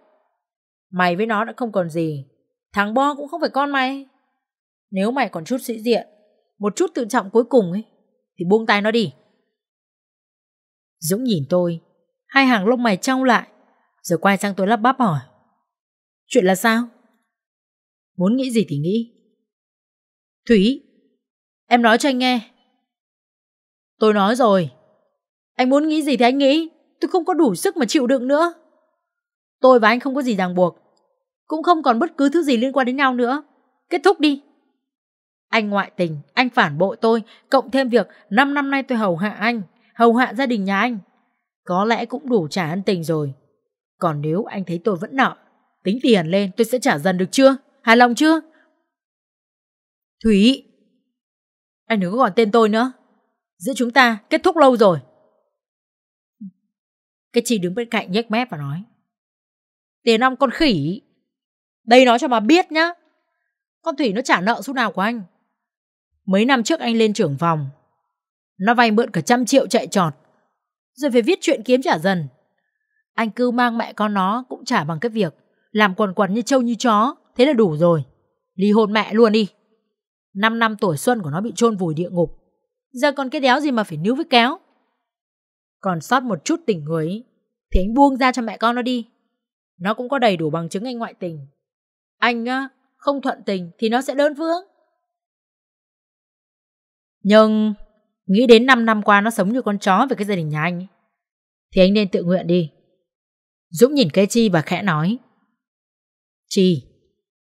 Mày với nó đã không còn gì, thằng Bo cũng không phải con mày. Nếu mày còn chút sĩ diện, một chút tự trọng cuối cùng ấy, thì buông tay nó đi. Dũng nhìn tôi, hai hàng lông mày trao lại, rồi quay sang tôi lắp bắp hỏi. Chuyện là sao? Muốn nghĩ gì thì nghĩ. Thúy, em nói cho anh nghe. Tôi nói rồi, anh muốn nghĩ gì thì anh nghĩ, tôi không có đủ sức mà chịu đựng nữa. Tôi và anh không có gì ràng buộc, cũng không còn bất cứ thứ gì liên quan đến nhau nữa. Kết thúc đi. Anh ngoại tình, anh phản bội tôi, cộng thêm việc 5 năm nay tôi hầu hạ anh, hầu hạ gia đình nhà anh. Có lẽ cũng đủ trả ân tình rồi. Còn nếu anh thấy tôi vẫn nợ, tính tiền lên tôi sẽ trả dần được chưa? Hài lòng chưa? Thúy, anh đừng có gọi tên tôi nữa. Giữa chúng ta kết thúc lâu rồi. Cái chị đứng bên cạnh nhếch mép và nói. Tiền ông con khỉ. Đây nói cho mà biết nhá. Con Thủy nó trả nợ số nào của anh. Mấy năm trước anh lên trưởng vòng, Nó vay mượn cả trăm triệu chạy trọt Rồi phải viết chuyện kiếm trả dần Anh cứ mang mẹ con nó Cũng trả bằng cái việc Làm quần quần như trâu như chó Thế là đủ rồi Ly hôn mẹ luôn đi Năm năm tuổi xuân của nó bị chôn vùi địa ngục Giờ còn cái đéo gì mà phải níu với kéo Còn sót một chút tình người ấy, Thì anh buông ra cho mẹ con nó đi Nó cũng có đầy đủ bằng chứng anh ngoại tình Anh á, không thuận tình thì nó sẽ đơn phương nhưng nghĩ đến 5 năm qua nó sống như con chó về cái gia đình nhà anh ấy, thì anh nên tự nguyện đi. Dũng nhìn cái Chi và khẽ nói Chi,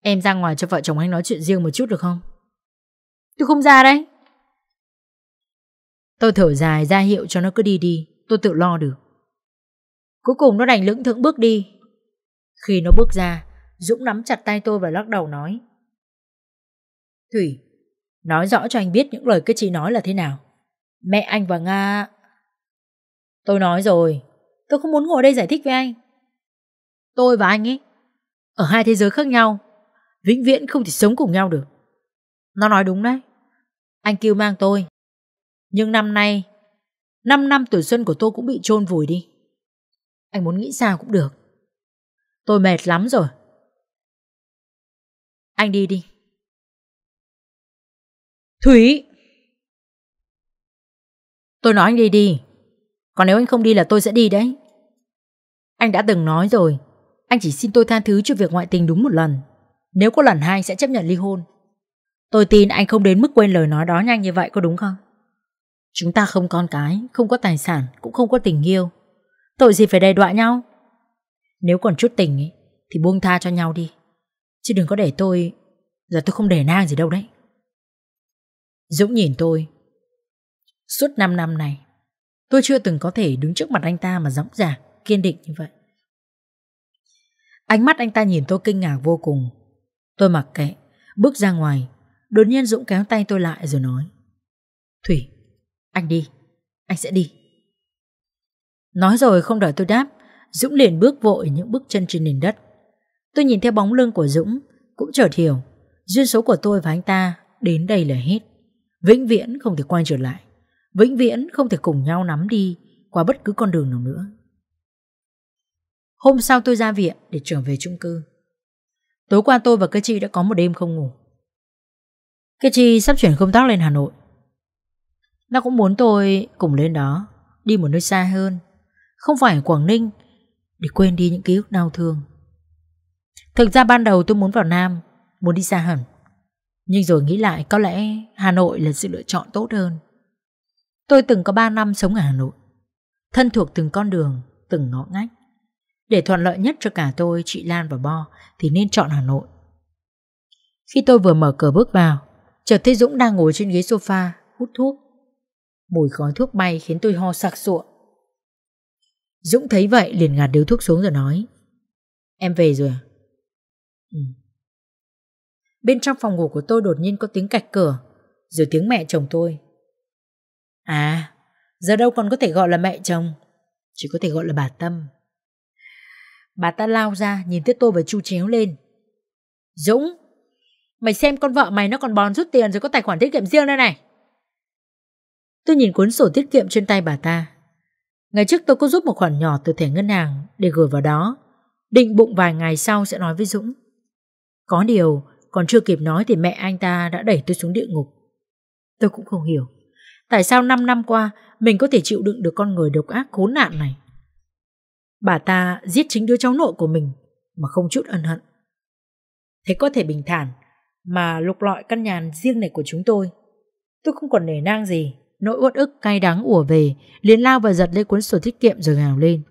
em ra ngoài cho vợ chồng anh nói chuyện riêng một chút được không? Tôi không ra đấy. Tôi thở dài ra hiệu cho nó cứ đi đi, tôi tự lo được. Cuối cùng nó đành lưỡng thững bước đi. Khi nó bước ra, Dũng nắm chặt tay tôi và lắc đầu nói Thủy, Nói rõ cho anh biết những lời cái chị nói là thế nào. Mẹ anh và Nga... Tôi nói rồi, tôi không muốn ngồi đây giải thích với anh. Tôi và anh ấy, ở hai thế giới khác nhau, vĩnh viễn không thể sống cùng nhau được. Nó nói đúng đấy. Anh kêu mang tôi. Nhưng năm nay, năm năm tuổi xuân của tôi cũng bị chôn vùi đi. Anh muốn nghĩ sao cũng được. Tôi mệt lắm rồi. Anh đi đi. Thúy Tôi nói anh đi đi Còn nếu anh không đi là tôi sẽ đi đấy Anh đã từng nói rồi Anh chỉ xin tôi tha thứ cho việc ngoại tình đúng một lần Nếu có lần hai sẽ chấp nhận ly hôn Tôi tin anh không đến mức quên lời nói đó nhanh như vậy có đúng không Chúng ta không con cái Không có tài sản Cũng không có tình yêu Tội gì phải đe đọa nhau Nếu còn chút tình ấy, Thì buông tha cho nhau đi Chứ đừng có để tôi Giờ tôi không để nang gì đâu đấy Dũng nhìn tôi. Suốt 5 năm này, tôi chưa từng có thể đứng trước mặt anh ta mà dõng dạc, kiên định như vậy. Ánh mắt anh ta nhìn tôi kinh ngạc vô cùng. Tôi mặc kệ, bước ra ngoài. Đột nhiên Dũng kéo tay tôi lại rồi nói. Thủy, anh đi, anh sẽ đi. Nói rồi không đợi tôi đáp, Dũng liền bước vội những bước chân trên nền đất. Tôi nhìn theo bóng lưng của Dũng, cũng chợt hiểu, duyên số của tôi và anh ta đến đây là hết. Vĩnh viễn không thể quay trở lại Vĩnh viễn không thể cùng nhau nắm đi Qua bất cứ con đường nào nữa Hôm sau tôi ra viện để trở về chung cư Tối qua tôi và cái chị đã có một đêm không ngủ Cái chị sắp chuyển công tác lên Hà Nội Nó cũng muốn tôi cùng lên đó Đi một nơi xa hơn Không phải ở Quảng Ninh Để quên đi những ký ức đau thương Thực ra ban đầu tôi muốn vào Nam Muốn đi xa hẳn nhưng rồi nghĩ lại có lẽ Hà Nội là sự lựa chọn tốt hơn. Tôi từng có 3 năm sống ở Hà Nội, thân thuộc từng con đường, từng ngõ ngách. Để thuận lợi nhất cho cả tôi, chị Lan và Bo thì nên chọn Hà Nội. Khi tôi vừa mở cửa bước vào, chợt thấy Dũng đang ngồi trên ghế sofa, hút thuốc. Mùi khói thuốc bay khiến tôi ho sặc sụa. Dũng thấy vậy liền gạt điếu thuốc xuống rồi nói Em về rồi à? Ừ, bên trong phòng ngủ của tôi đột nhiên có tiếng cạch cửa, rồi tiếng mẹ chồng tôi. À, giờ đâu còn có thể gọi là mẹ chồng, chỉ có thể gọi là bà Tâm. Bà ta lao ra nhìn thấy tôi và chu chéo lên. Dũng, mày xem con vợ mày nó còn bòn rút tiền rồi có tài khoản tiết kiệm riêng đây này. Tôi nhìn cuốn sổ tiết kiệm trên tay bà ta. Ngày trước tôi có rút một khoản nhỏ từ thẻ ngân hàng để gửi vào đó. Định bụng vài ngày sau sẽ nói với Dũng. Có điều, còn chưa kịp nói thì mẹ anh ta đã đẩy tôi xuống địa ngục. Tôi cũng không hiểu. Tại sao 5 năm qua mình có thể chịu đựng được con người độc ác khốn nạn này? Bà ta giết chính đứa cháu nội của mình mà không chút ân hận. Thế có thể bình thản mà lục lọi căn nhà riêng này của chúng tôi. Tôi không còn nể nang gì, nỗi uất ức cay đắng ùa về, liền lao và giật lấy cuốn sổ tiết kiệm rồi gào lên.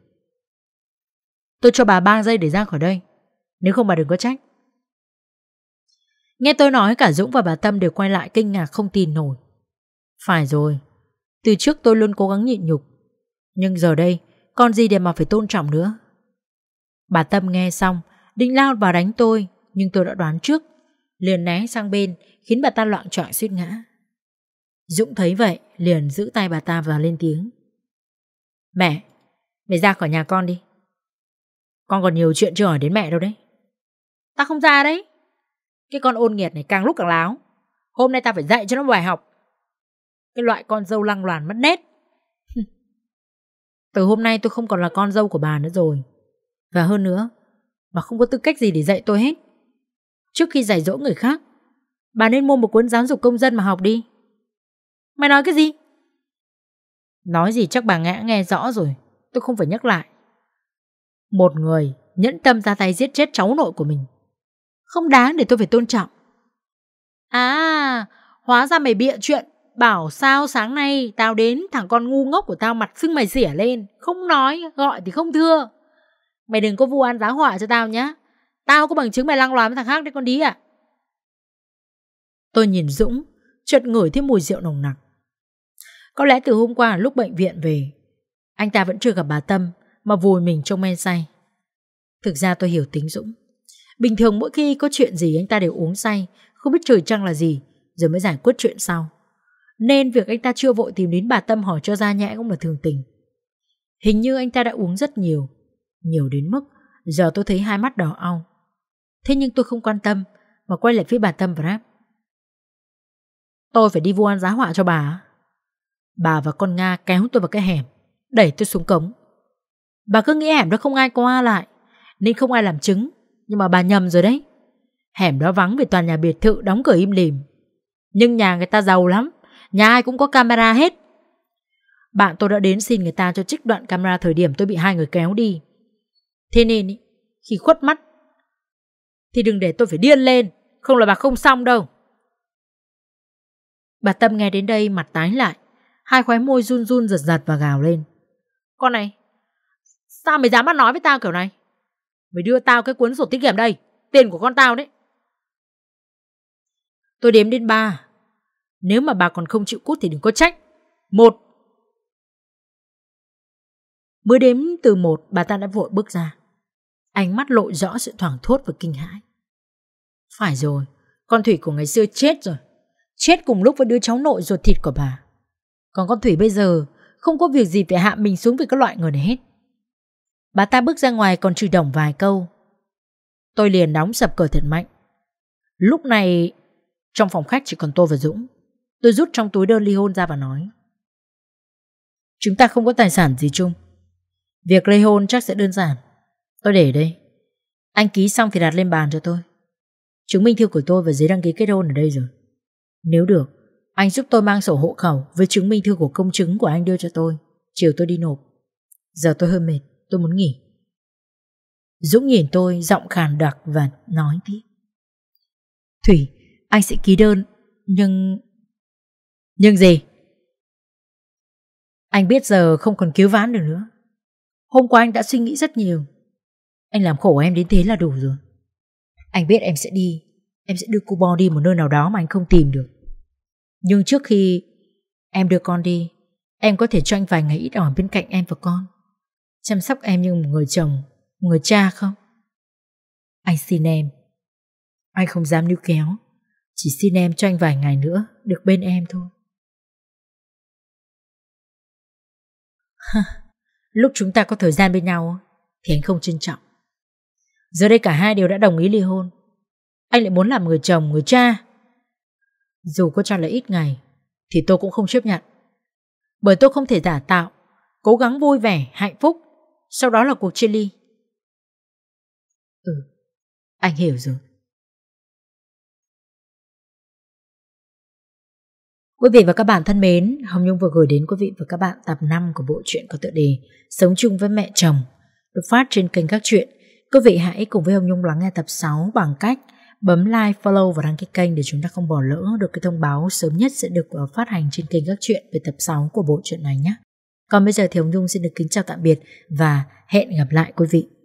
Tôi cho bà 3 giây để ra khỏi đây, nếu không bà đừng có trách. Nghe tôi nói cả Dũng và bà Tâm đều quay lại kinh ngạc không tin nổi. Phải rồi, từ trước tôi luôn cố gắng nhịn nhục. Nhưng giờ đây, còn gì để mà phải tôn trọng nữa. Bà Tâm nghe xong, định lao vào đánh tôi, nhưng tôi đã đoán trước. Liền né sang bên, khiến bà ta loạn trọn suýt ngã. Dũng thấy vậy, liền giữ tay bà ta và lên tiếng. Mẹ, mẹ ra khỏi nhà con đi. Con còn nhiều chuyện chưa hỏi đến mẹ đâu đấy. Ta không ra đấy. Cái con ôn nghiệt này càng lúc càng láo. Hôm nay ta phải dạy cho nó bài học. Cái loại con dâu lăng loàn mất nét. Từ hôm nay tôi không còn là con dâu của bà nữa rồi. Và hơn nữa, bà không có tư cách gì để dạy tôi hết. Trước khi dạy dỗ người khác, bà nên mua một cuốn giáo dục công dân mà học đi. Mày nói cái gì? Nói gì chắc bà ngã nghe rõ rồi, tôi không phải nhắc lại. Một người nhẫn tâm ra tay giết chết cháu nội của mình không đáng để tôi phải tôn trọng. À, hóa ra mày bịa chuyện, bảo sao sáng nay tao đến thằng con ngu ngốc của tao mặt xưng mày xỉa lên, không nói, gọi thì không thưa. Mày đừng có vu oan giá họa cho tao nhá. Tao có bằng chứng mày lăng loàm với thằng khác đấy con đi ạ. À. Tôi nhìn Dũng, chợt ngửi thấy mùi rượu nồng nặc. Có lẽ từ hôm qua lúc bệnh viện về, anh ta vẫn chưa gặp bà Tâm mà vùi mình trong men say. Thực ra tôi hiểu tính Dũng. Bình thường mỗi khi có chuyện gì anh ta đều uống say, không biết trời trăng là gì, rồi mới giải quyết chuyện sau. Nên việc anh ta chưa vội tìm đến bà Tâm hỏi cho ra nhẽ cũng là thường tình. Hình như anh ta đã uống rất nhiều, nhiều đến mức giờ tôi thấy hai mắt đỏ au. Thế nhưng tôi không quan tâm mà quay lại phía bà Tâm và rap Tôi phải đi vu an giá họa cho bà. Bà và con Nga kéo tôi vào cái hẻm, đẩy tôi xuống cống. Bà cứ nghĩ hẻm đó không ai qua lại, nên không ai làm chứng nhưng mà bà nhầm rồi đấy Hẻm đó vắng vì toàn nhà biệt thự đóng cửa im lìm Nhưng nhà người ta giàu lắm Nhà ai cũng có camera hết Bạn tôi đã đến xin người ta cho trích đoạn camera Thời điểm tôi bị hai người kéo đi Thế nên khi khuất mắt Thì đừng để tôi phải điên lên Không là bà không xong đâu Bà Tâm nghe đến đây mặt tái lại Hai khóe môi run run giật giật và gào lên Con này Sao mày dám ăn nói với tao kiểu này Mày đưa tao cái cuốn sổ tiết kiệm đây Tiền của con tao đấy Tôi đếm đến ba Nếu mà bà còn không chịu cút thì đừng có trách Một Mới đếm từ một bà ta đã vội bước ra Ánh mắt lộ rõ sự thoảng thốt và kinh hãi Phải rồi Con Thủy của ngày xưa chết rồi Chết cùng lúc với đứa cháu nội ruột thịt của bà Còn con Thủy bây giờ Không có việc gì phải hạ mình xuống với các loại người này hết Bà ta bước ra ngoài còn chửi đồng vài câu Tôi liền đóng sập cửa thật mạnh Lúc này Trong phòng khách chỉ còn tôi và Dũng Tôi rút trong túi đơn ly hôn ra và nói Chúng ta không có tài sản gì chung Việc ly hôn chắc sẽ đơn giản Tôi để đây Anh ký xong thì đặt lên bàn cho tôi Chứng minh thư của tôi và giấy đăng ký kết hôn ở đây rồi Nếu được Anh giúp tôi mang sổ hộ khẩu Với chứng minh thư của công chứng của anh đưa cho tôi Chiều tôi đi nộp Giờ tôi hơi mệt Tôi muốn nghỉ. Dũng nhìn tôi giọng khàn đặc và nói tiếp. Thủy, anh sẽ ký đơn, nhưng... Nhưng gì? Anh biết giờ không còn cứu ván được nữa. Hôm qua anh đã suy nghĩ rất nhiều. Anh làm khổ em đến thế là đủ rồi. Anh biết em sẽ đi, em sẽ đưa cô Bo đi một nơi nào đó mà anh không tìm được. Nhưng trước khi em đưa con đi, em có thể cho anh vài ngày ít ỏi bên cạnh em và con chăm sóc em như một người chồng, một người cha không? Anh xin em. Anh không dám níu kéo, chỉ xin em cho anh vài ngày nữa được bên em thôi. Lúc chúng ta có thời gian bên nhau thì anh không trân trọng. Giờ đây cả hai đều đã đồng ý ly hôn. Anh lại muốn làm người chồng, người cha. Dù có cho là ít ngày thì tôi cũng không chấp nhận. Bởi tôi không thể giả tạo, cố gắng vui vẻ, hạnh phúc sau đó là cuộc chia ly. Ừ, anh hiểu rồi. Quý vị và các bạn thân mến, Hồng Nhung vừa gửi đến quý vị và các bạn tập 5 của bộ truyện có tựa đề Sống chung với mẹ chồng, được phát trên kênh các chuyện. Quý vị hãy cùng với Hồng Nhung lắng nghe tập 6 bằng cách bấm like, follow và đăng ký kênh để chúng ta không bỏ lỡ được cái thông báo sớm nhất sẽ được ờ, phát hành trên kênh các chuyện về tập 6 của bộ truyện này nhé. Còn bây giờ Thiều Nhung xin được kính chào tạm biệt và hẹn gặp lại quý vị.